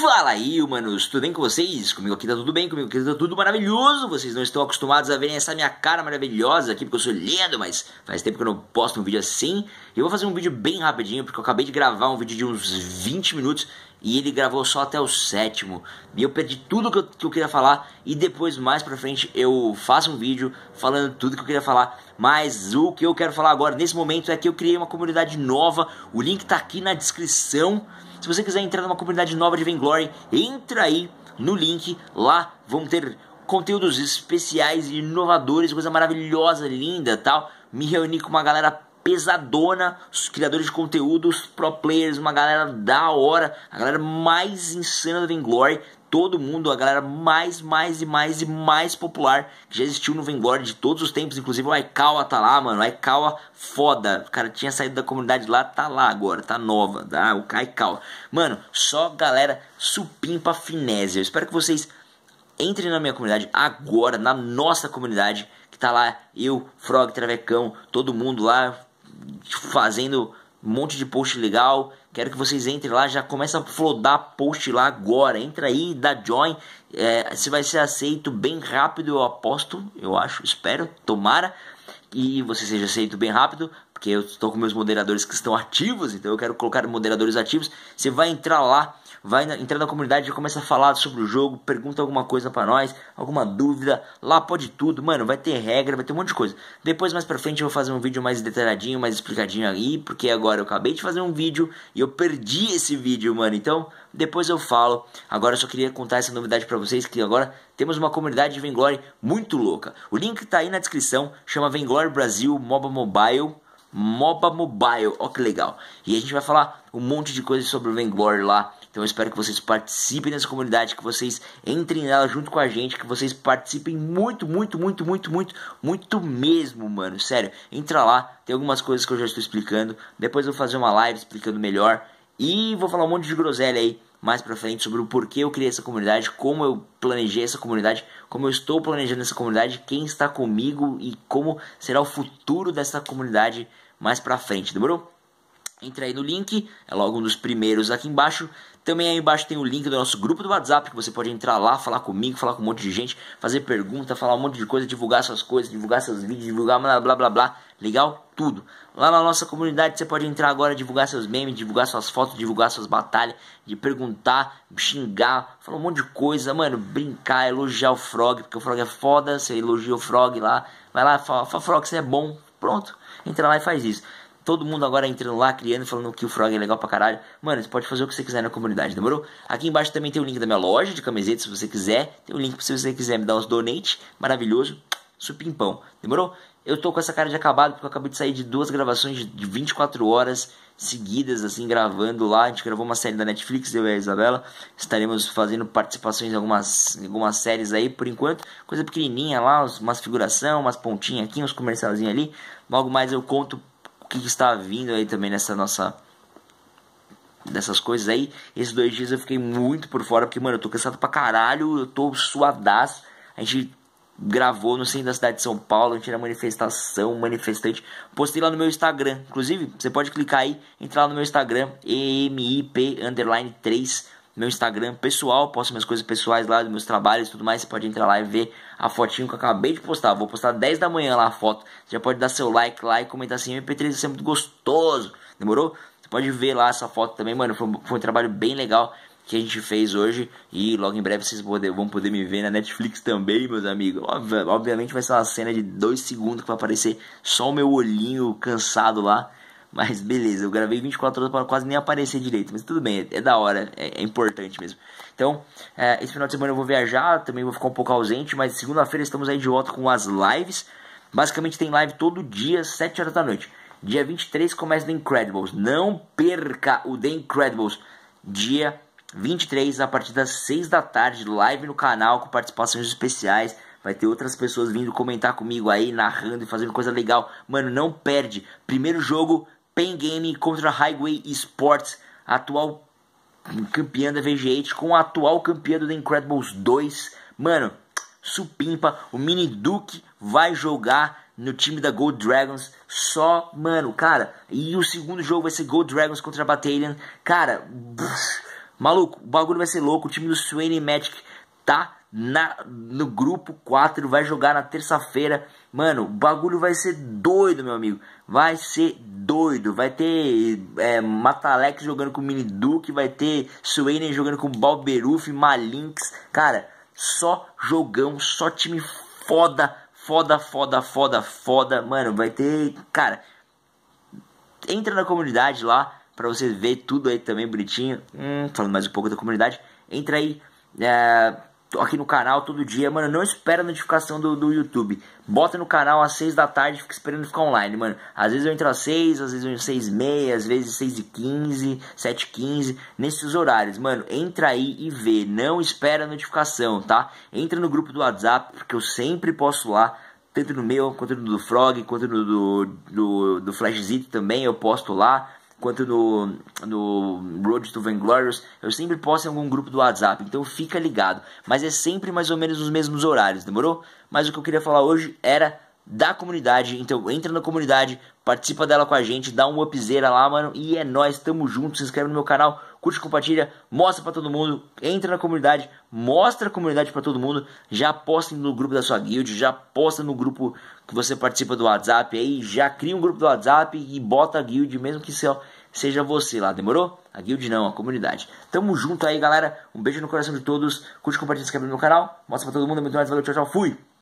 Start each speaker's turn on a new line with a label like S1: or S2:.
S1: Fala aí, humanos, tudo bem com vocês? Comigo aqui tá tudo bem, comigo aqui tá tudo maravilhoso. Vocês não estão acostumados a verem essa minha cara maravilhosa aqui, porque eu sou lindo, mas faz tempo que eu não posto um vídeo assim. Eu vou fazer um vídeo bem rapidinho, porque eu acabei de gravar um vídeo de uns 20 minutos e ele gravou só até o sétimo. E eu perdi tudo que eu, que eu queria falar e depois, mais pra frente, eu faço um vídeo falando tudo que eu queria falar. Mas o que eu quero falar agora, nesse momento, é que eu criei uma comunidade nova. O link tá aqui na descrição. Se você quiser entrar numa comunidade nova de Vainglory, entra aí no link. Lá vão ter conteúdos especiais e inovadores, coisa maravilhosa, linda tal. Me reuni com uma galera pesadona, os criadores de conteúdos, pro players, uma galera da hora, a galera mais insana da Vainglory todo mundo, a galera mais, mais e mais e mais popular que já existiu no Vanguard de todos os tempos, inclusive o Aikawa tá lá, mano, o Aikawa foda, o cara tinha saído da comunidade lá, tá lá agora, tá nova, tá, o Aikawa. Mano, só galera supimpa finésia, eu espero que vocês entrem na minha comunidade agora, na nossa comunidade, que tá lá eu, Frog, Travecão, todo mundo lá fazendo um monte de post legal. Quero que vocês entrem lá, já começa a flodar post lá agora. Entra aí, dá join. É, você vai ser aceito bem rápido, eu aposto, eu acho, espero, tomara. E você seja aceito bem rápido, porque eu estou com meus moderadores que estão ativos, então eu quero colocar moderadores ativos. Você vai entrar lá vai na, na comunidade, começa a falar sobre o jogo, pergunta alguma coisa para nós, alguma dúvida, lá pode tudo, mano, vai ter regra, vai ter um monte de coisa. Depois mais para frente eu vou fazer um vídeo mais detalhadinho, mais explicadinho aí, porque agora eu acabei de fazer um vídeo e eu perdi esse vídeo, mano. Então, depois eu falo. Agora eu só queria contar essa novidade para vocês que agora temos uma comunidade de Venglory muito louca. O link tá aí na descrição, chama Venglory Brasil MOBA Mobile. MOBA Mobile, ó que legal. E a gente vai falar um monte de coisa sobre o Venglory lá então eu espero que vocês participem dessa comunidade, que vocês entrem nela junto com a gente, que vocês participem muito, muito, muito, muito, muito, muito mesmo, mano. Sério, entra lá, tem algumas coisas que eu já estou explicando. Depois eu vou fazer uma live explicando melhor. E vou falar um monte de groselha aí mais pra frente sobre o porquê eu criei essa comunidade, como eu planejei essa comunidade, como eu estou planejando essa comunidade, quem está comigo e como será o futuro dessa comunidade mais pra frente, demorou? Entre aí no link, é logo um dos primeiros aqui embaixo. Também aí embaixo tem o link do nosso grupo do WhatsApp, que você pode entrar lá, falar comigo, falar com um monte de gente, fazer pergunta, falar um monte de coisa, divulgar suas coisas, divulgar seus vídeos, divulgar blá blá blá blá. Legal? Tudo. Lá na nossa comunidade você pode entrar agora, divulgar seus memes, divulgar suas fotos, divulgar suas batalhas, de perguntar, xingar, falar um monte de coisa, mano, brincar, elogiar o Frog, porque o Frog é foda, você elogia o Frog lá, vai lá, fala, fala Frog, você é bom, pronto. Entra lá e faz isso. Todo mundo agora entrando lá, criando, falando que o Frog é legal pra caralho. Mano, você pode fazer o que você quiser na comunidade, demorou? Aqui embaixo também tem o link da minha loja de camisetas, se você quiser. Tem o link se você quiser me dar uns donate. Maravilhoso. Supimpão, demorou? Eu tô com essa cara de acabado porque eu acabei de sair de duas gravações de 24 horas seguidas, assim, gravando lá. A gente gravou uma série da Netflix, eu e a Isabela. Estaremos fazendo participações em algumas, algumas séries aí, por enquanto. Coisa pequenininha lá, umas figuração, umas pontinhas aqui, uns comercialzinhos ali. Logo mais eu conto que está vindo aí também nessa nossa dessas coisas aí. Esses dois dias eu fiquei muito por fora, porque, mano, eu tô cansado pra caralho, eu tô suadaço. A gente gravou no centro da cidade de São Paulo, a gente era manifestação, manifestante. Postei lá no meu Instagram. Inclusive, você pode clicar aí, entrar lá no meu Instagram, EMIP underline 3 meu Instagram pessoal, posto minhas coisas pessoais lá, dos meus trabalhos e tudo mais. Você pode entrar lá e ver a fotinho que eu acabei de postar. Vou postar 10 da manhã lá a foto. Você já pode dar seu like lá e comentar assim: MP3 isso é muito gostoso. Demorou? Você pode ver lá essa foto também, mano. Foi, foi um trabalho bem legal que a gente fez hoje. E logo em breve vocês vão poder me ver na Netflix também, meus amigos. Obviamente vai ser uma cena de dois segundos que vai aparecer só o meu olhinho cansado lá. Mas beleza, eu gravei 24 horas para quase nem aparecer direito. Mas tudo bem, é, é da hora, é, é, importante mesmo. Então, é, esse final de semana eu vou viajar, também vou ficar um pouco ausente. Mas segunda-feira estamos aí de volta com as lives. Basicamente tem live todo dia, 7 horas da noite. Dia 23 começa The Incredibles. Não perca o The Incredibles. Dia 23, a partir das 6 da tarde, live no canal com participações especiais. Vai ter outras pessoas vindo comentar comigo aí, narrando e fazendo coisa legal. Mano, não perde. Primeiro jogo Pengame Game contra Highway Sports, atual campeã da VG8 com o atual campeão do The Incredibles 2. Mano, supimpa, o Mini Duke vai jogar no time da Gold Dragons só, mano, cara. E o segundo jogo vai ser Gold Dragons contra a Battalion. Cara, buf, maluco, o bagulho vai ser louco. O time do Swain Magic tá na, no grupo 4, vai jogar na terça-feira. Mano, o bagulho vai ser doido, meu amigo. Vai ser doido, vai ter é, Matalek jogando com o Mini Duke, vai ter Swainen jogando com Balberuf, Malinks, cara, só jogão, só time foda, foda, foda, foda, foda, mano, vai ter, cara, entra na comunidade lá para você ver tudo aí também bonitinho, hum, falando mais um pouco da comunidade, entra aí, é, aqui no canal todo dia. Mano, não espera a notificação do, do YouTube. Bota no canal às 6 da tarde e fica esperando ficar online, mano. Às vezes eu entro às 6, às vezes eu entro às 6 e meia, às vezes 6 e 15, 7 e 15, nesses horários. Mano, entra aí e vê. Não espera a notificação, tá? Entra no grupo do WhatsApp, porque eu sempre posto lá. Tanto no meu, quanto no do Frog, quanto no do, do, do Flashzito também, eu posto lá quanto no, no Road to Vanglorious, eu sempre posto em algum grupo do WhatsApp, então fica ligado. Mas é sempre mais ou menos nos mesmos horários, demorou? Mas o que eu queria falar hoje era da comunidade, então entra na comunidade, participa dela com a gente, dá um upzera lá, mano, e é nóis, tamo junto, se inscreve no meu canal, curte, compartilha, mostra para todo mundo, entra na comunidade, mostra a comunidade para todo mundo, já posta no grupo da sua guild, já posta no grupo que você participa do WhatsApp aí, já cria um grupo do WhatsApp e bota a guild, mesmo que seja você lá, demorou? A guild não, a comunidade. Tamo junto aí, galera. Um beijo no coração de todos. Curte, compartilha, se inscreve no meu canal. Mostra pra todo mundo. É muito mais valeu. Tchau, tchau. Fui!